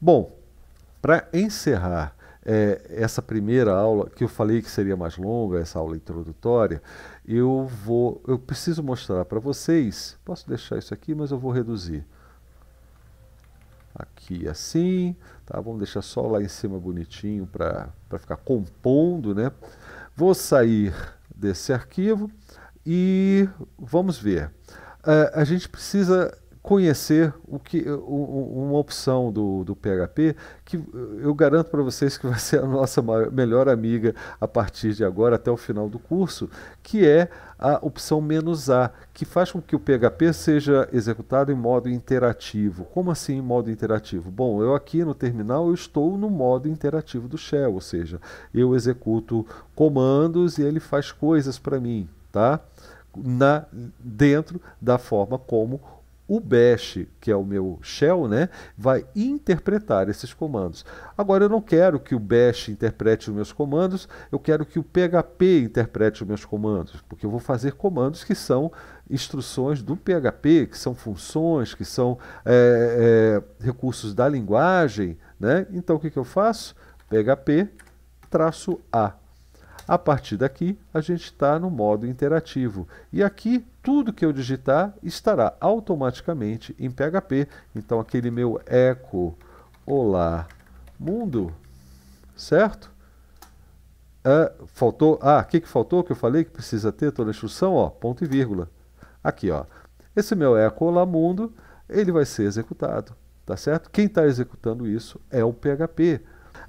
Bom, para encerrar é, essa primeira aula, que eu falei que seria mais longa, essa aula introdutória, eu vou, eu preciso mostrar para vocês. Posso deixar isso aqui, mas eu vou reduzir. Aqui assim, tá? Vamos deixar só lá em cima bonitinho para ficar compondo, né? Vou sair desse arquivo e vamos ver. Uh, a gente precisa conhecer o que, uma opção do, do PHP que eu garanto para vocês que vai ser a nossa maior, melhor amiga a partir de agora até o final do curso, que é a opção menos A, que faz com que o PHP seja executado em modo interativo. Como assim em modo interativo? Bom, eu aqui no terminal eu estou no modo interativo do shell, ou seja, eu executo comandos e ele faz coisas para mim, tá? Na, dentro da forma como o bash, que é o meu shell, né, vai interpretar esses comandos. Agora eu não quero que o bash interprete os meus comandos, eu quero que o PHP interprete os meus comandos, porque eu vou fazer comandos que são instruções do PHP, que são funções, que são é, é, recursos da linguagem, né? Então o que, que eu faço? PHP traço A a partir daqui, a gente está no modo interativo. E aqui, tudo que eu digitar estará automaticamente em PHP. Então, aquele meu eco olá mundo, certo? Ah, faltou, ah, o que, que faltou que eu falei que precisa ter toda a instrução? Ó, ponto e vírgula. Aqui, ó. Esse meu eco olá mundo, ele vai ser executado, tá certo? Quem está executando isso é o PHP.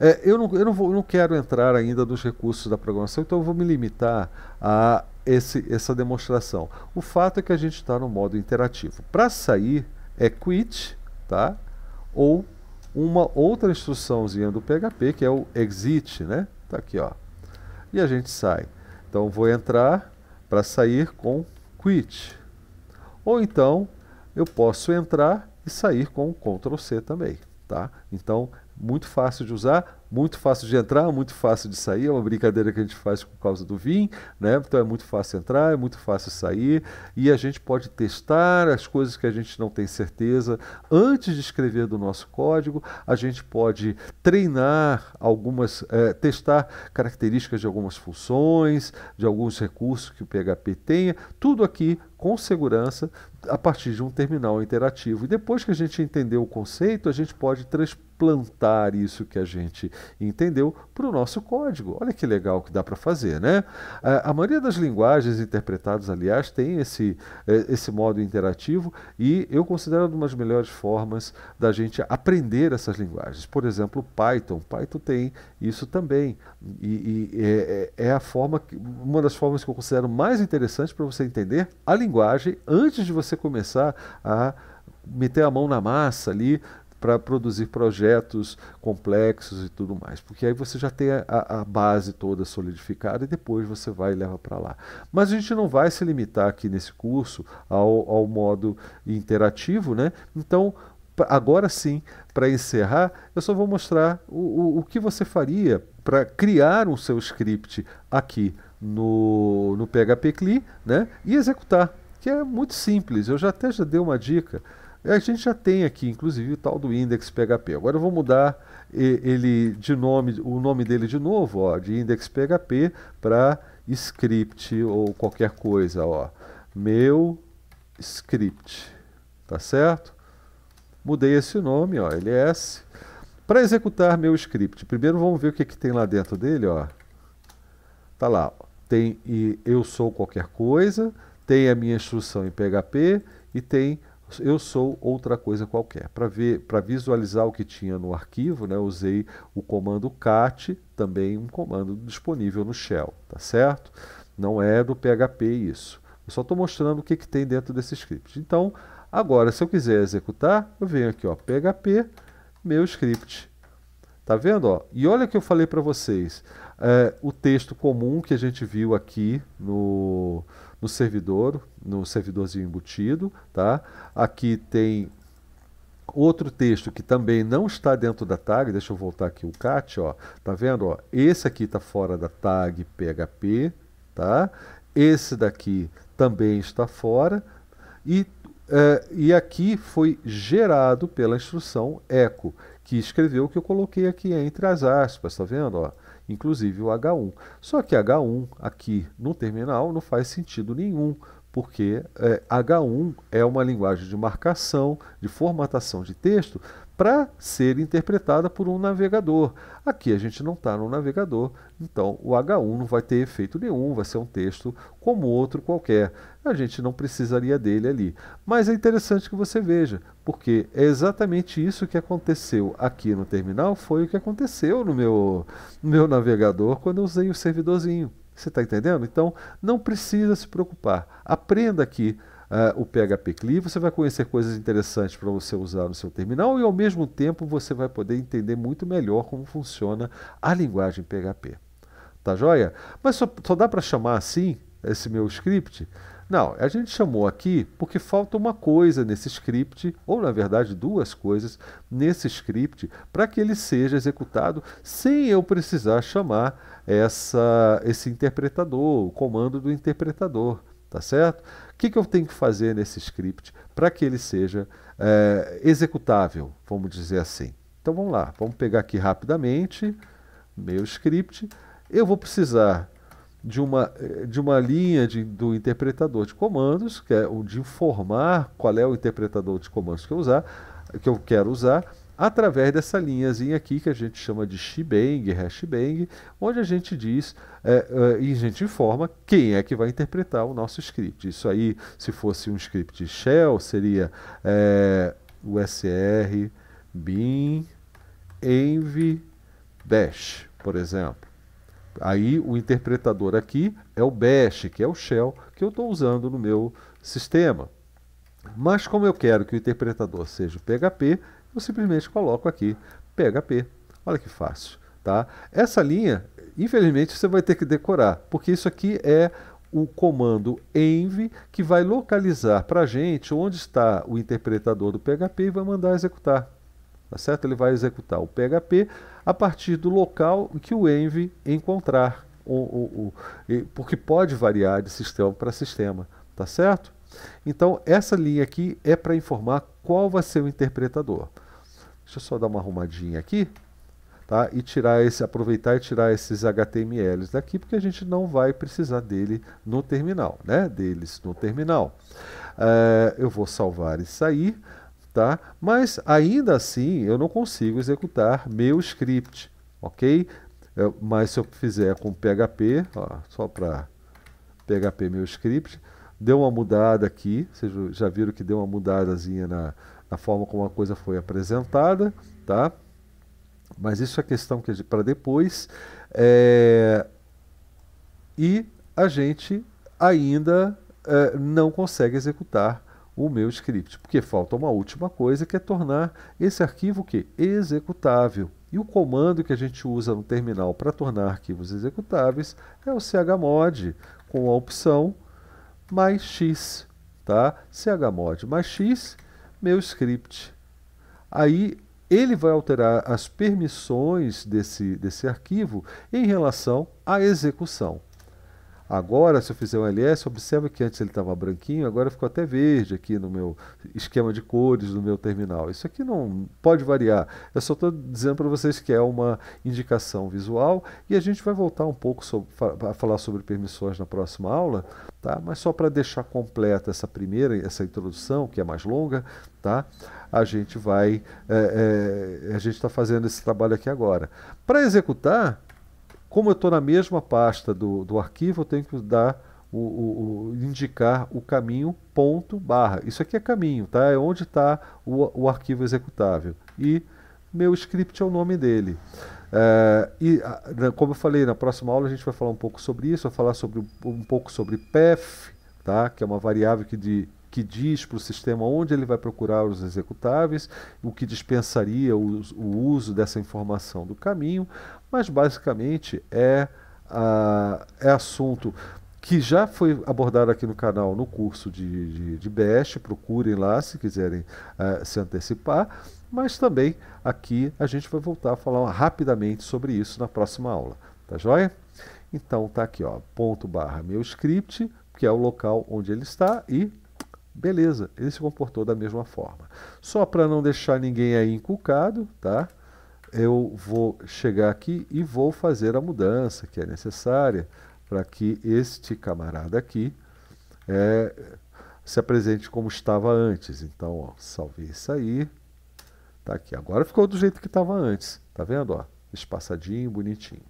É, eu, não, eu, não vou, eu não quero entrar ainda nos recursos da programação, então eu vou me limitar a esse, essa demonstração. O fato é que a gente está no modo interativo. Para sair é quit, tá? Ou uma outra instruçãozinha do PHP, que é o exit, né? Tá aqui, ó. E a gente sai. Então vou entrar para sair com quit. Ou então eu posso entrar e sair com Ctrl C também, tá? Então muito fácil de usar, muito fácil de entrar, muito fácil de sair, é uma brincadeira que a gente faz por causa do vinho, né? Então é muito fácil entrar, é muito fácil sair e a gente pode testar as coisas que a gente não tem certeza antes de escrever do nosso código, a gente pode treinar algumas, é, testar características de algumas funções, de alguns recursos que o PHP tenha, tudo aqui com segurança a partir de um terminal interativo. E depois que a gente entender o conceito, a gente pode transplantar isso que a gente entendeu? Para o nosso código. Olha que legal que dá para fazer, né? A, maioria das linguagens interpretadas, aliás, tem esse, é, esse modo interativo e eu considero uma das melhores formas da gente aprender essas linguagens. Por exemplo, Python. Python tem isso também. E, e é, é, é, a forma, que, uma das formas que eu considero mais interessante para você entender a linguagem antes de você começar a meter a mão na massa ali para produzir projetos complexos e tudo mais, porque aí você já tem a, a base toda solidificada e depois você vai e leva para lá. Mas a gente não vai se limitar aqui nesse curso ao, ao modo interativo, né? Então, agora sim, para encerrar, eu só vou mostrar o, o, o que você faria para criar o seu script aqui no, no PHP CLI né? e executar, que é muito simples. Eu já até já dei uma dica é, a gente já tem aqui, inclusive, o tal do index PHP. Agora eu vou mudar ele de nome, o nome dele de novo, ó, de index PHP para script ou qualquer coisa, ó. Meu script, tá certo? Mudei esse nome, ó, ls. É para executar meu script, primeiro vamos ver o que, que tem lá dentro dele, ó. Tá lá, ó. tem e eu sou qualquer coisa, tem a minha instrução em PHP e tem eu sou outra coisa qualquer. Para ver, para visualizar o que tinha no arquivo, né, usei o comando cat, também um comando disponível no shell, tá certo? Não é do PHP isso. Eu só estou mostrando o que, que tem dentro desse script. Então, agora, se eu quiser executar, eu venho aqui, ó, PHP, meu script. Tá vendo? Ó? E olha o que eu falei para vocês. É, o texto comum que a gente viu aqui no, no servidor, no servidorzinho embutido, tá? Aqui tem outro texto que também não está dentro da tag, deixa eu voltar aqui o cat, ó. Tá vendo, ó? Esse aqui está fora da tag PHP, tá? Esse daqui também está fora e é, e aqui foi gerado pela instrução echo, que escreveu o que eu coloquei aqui entre as aspas, tá vendo, ó? inclusive o H1. Só que H1 aqui no terminal não faz sentido nenhum, porque é, H1 é uma linguagem de marcação, de formatação de texto para ser interpretada por um navegador. Aqui a gente não está no navegador, então o H1 não vai ter efeito nenhum, vai ser um texto como outro qualquer. A gente não precisaria dele ali. Mas é interessante que você veja, porque é exatamente isso que aconteceu aqui no terminal, foi o que aconteceu no meu, no meu navegador quando eu usei o servidorzinho. Você está entendendo? Então, não precisa se preocupar. Aprenda aqui uh, ah, o PHP CLI, você vai conhecer coisas interessantes para você usar no seu terminal e, ao mesmo tempo, você vai poder entender muito melhor como funciona a linguagem PHP. Tá joia? Mas só, só dá para chamar assim esse meu script não, a gente chamou aqui porque falta uma coisa nesse script, ou na verdade duas coisas nesse script, para que ele seja executado sem eu precisar chamar essa, esse interpretador, o comando do interpretador, tá certo? O que, que eu tenho que fazer nesse script para que ele seja é, executável, vamos dizer assim? Então vamos lá, vamos pegar aqui rapidamente meu script. Eu vou precisar de uma, eh, de uma linha de, do interpretador de comandos, que é o de informar qual é o interpretador de comandos que eu, usar, que eu quero usar, através dessa linhazinha aqui que a gente chama de shebang, hashbang, onde a gente diz é, e a gente informa quem é que vai interpretar o nosso script. Isso aí, se fosse um script shell, seria é, usr bin env bash, por exemplo. Aí o interpretador aqui é o bash, que é o shell que eu estou usando no meu sistema. Mas como eu quero que o interpretador seja o PHP, eu simplesmente coloco aqui PHP. Olha que fácil, tá? Essa linha, infelizmente, você vai ter que decorar, porque isso aqui é o comando env que vai localizar para a gente onde está o interpretador do PHP e vai mandar executar. Tá certo? Ele vai executar o PHP a partir do local que o Envy encontrar, o o porque pode variar de sistema para sistema, tá certo? Então, essa linha aqui é para informar qual vai ser o interpretador. Deixa eu só dar uma arrumadinha aqui, tá? E tirar esse, aproveitar e tirar esses HTMLs daqui, porque a gente não vai precisar dele no terminal, né? Deles no terminal. Eh, eu vou salvar e sair tá? Mas ainda assim eu não consigo executar meu script, ok? Eu, é, mas se eu fizer com PHP, ó, só para PHP meu script, deu uma mudada aqui, vocês já viram que deu uma mudadazinha na, na forma como a coisa foi apresentada, tá? Mas isso é questão que é para depois. É, e a gente ainda é, não consegue executar o meu script, porque falta uma última coisa que é tornar esse arquivo que executável. E o comando que a gente usa no terminal para tornar arquivos executáveis é o chmod com a opção mais x, tá? chmod mais x, meu script. Aí ele vai alterar as permissões desse, desse arquivo em relação à execução. Agora, se eu fizer um LS, observa que antes ele estava branquinho, agora ficou até verde aqui no meu esquema de cores do meu terminal. Isso aqui não pode variar. Eu só estou dizendo para vocês que é uma indicação visual e a gente vai voltar um pouco a falar sobre permissões na próxima aula, tá? Mas só para deixar completa essa primeira, essa introdução que é mais longa, tá? A gente vai, é, é, a gente está fazendo esse trabalho aqui agora. Para executar como eu estou na mesma pasta do, do arquivo, eu tenho que dar o, o, o, indicar o caminho ponto barra. Isso aqui é caminho, tá? É onde está o, o arquivo executável. E meu script é o nome dele. Eh, e ah, como eu falei, na próxima aula a gente vai falar um pouco sobre isso, vai falar sobre um pouco sobre path, tá? que é uma variável que de, que diz para o sistema onde ele vai procurar os executáveis, o que dispensaria o, o uso dessa informação do caminho, mas basicamente é, a, é assunto que já foi abordado aqui no canal no curso de, de, de BEST, procurem lá se quiserem uh, se antecipar, mas também aqui a gente vai voltar a falar rapidamente sobre isso na próxima aula, tá joia? Então tá aqui, ó, ponto barra meu script, que é o local onde ele está e Beleza, ele se comportou da mesma forma. Só para não deixar ninguém aí inculcado, tá? Eu vou chegar aqui e vou fazer a mudança que é necessária para que este camarada aqui é, se apresente como estava antes. Então, ó, salvei isso aí. Tá aqui. Agora ficou do jeito que estava antes. Tá vendo? Ó, espaçadinho, bonitinho.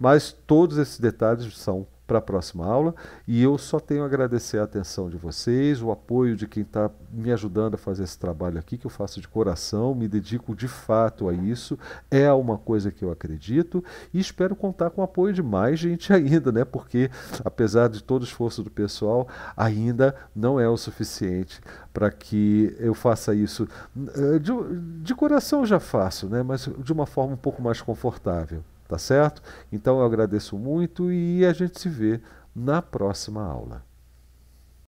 Mas todos esses detalhes são para a próxima aula. E eu só tenho a agradecer a atenção de vocês, o apoio de quem está me ajudando a fazer esse trabalho aqui, que eu faço de coração, me dedico de fato a isso. É uma coisa que eu acredito e espero contar com o apoio de mais gente ainda, né? Porque, apesar de todo o esforço do pessoal, ainda não é o suficiente para que eu faça isso. Eh, de, de coração eu já faço, né? Mas de uma forma um pouco mais confortável. Tá certo? Então eu agradeço muito e a gente se vê na próxima aula.